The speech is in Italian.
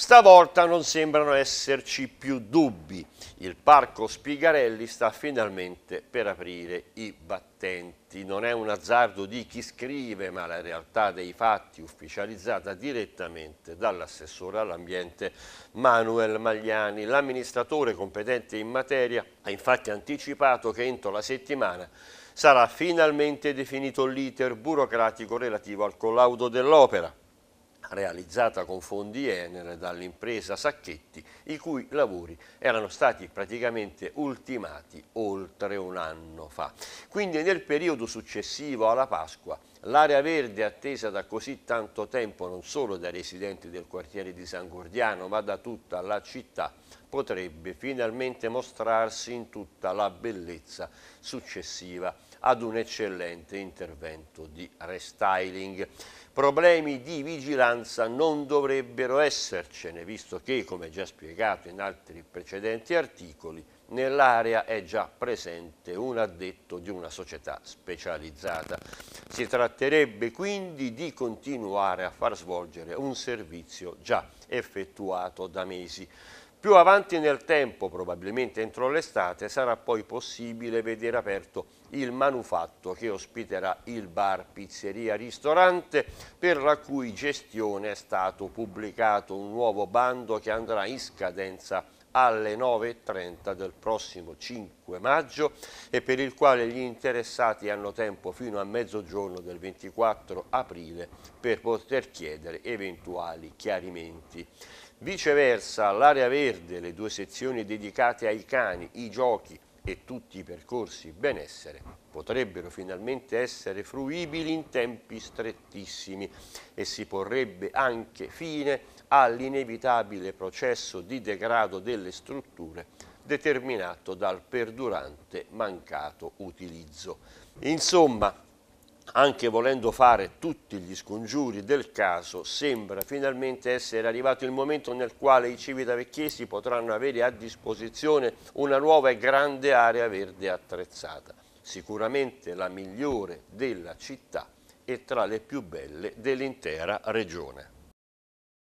Stavolta non sembrano esserci più dubbi, il parco Spigarelli sta finalmente per aprire i battenti. Non è un azzardo di chi scrive, ma la realtà dei fatti ufficializzata direttamente dall'assessore all'ambiente Manuel Magliani. L'amministratore competente in materia ha infatti anticipato che entro la settimana sarà finalmente definito l'iter burocratico relativo al collaudo dell'opera realizzata con fondi Enel dall'impresa Sacchetti, i cui lavori erano stati praticamente ultimati oltre un anno fa. Quindi nel periodo successivo alla Pasqua L'area verde attesa da così tanto tempo non solo dai residenti del quartiere di San Gordiano ma da tutta la città potrebbe finalmente mostrarsi in tutta la bellezza successiva ad un eccellente intervento di restyling. Problemi di vigilanza non dovrebbero essercene visto che, come già spiegato in altri precedenti articoli, Nell'area è già presente un addetto di una società specializzata. Si tratterebbe quindi di continuare a far svolgere un servizio già effettuato da mesi. Più avanti nel tempo, probabilmente entro l'estate, sarà poi possibile vedere aperto il manufatto che ospiterà il bar pizzeria ristorante per la cui gestione è stato pubblicato un nuovo bando che andrà in scadenza alle 9.30 del prossimo 5 maggio e per il quale gli interessati hanno tempo fino a mezzogiorno del 24 aprile per poter chiedere eventuali chiarimenti. Viceversa, l'area verde, le due sezioni dedicate ai cani, i giochi, e tutti i percorsi benessere potrebbero finalmente essere fruibili in tempi strettissimi e si porrebbe anche fine all'inevitabile processo di degrado delle strutture determinato dal perdurante mancato utilizzo. Insomma, anche volendo fare tutti gli scongiuri del caso, sembra finalmente essere arrivato il momento nel quale i civitavecchiesi potranno avere a disposizione una nuova e grande area verde attrezzata, sicuramente la migliore della città e tra le più belle dell'intera regione.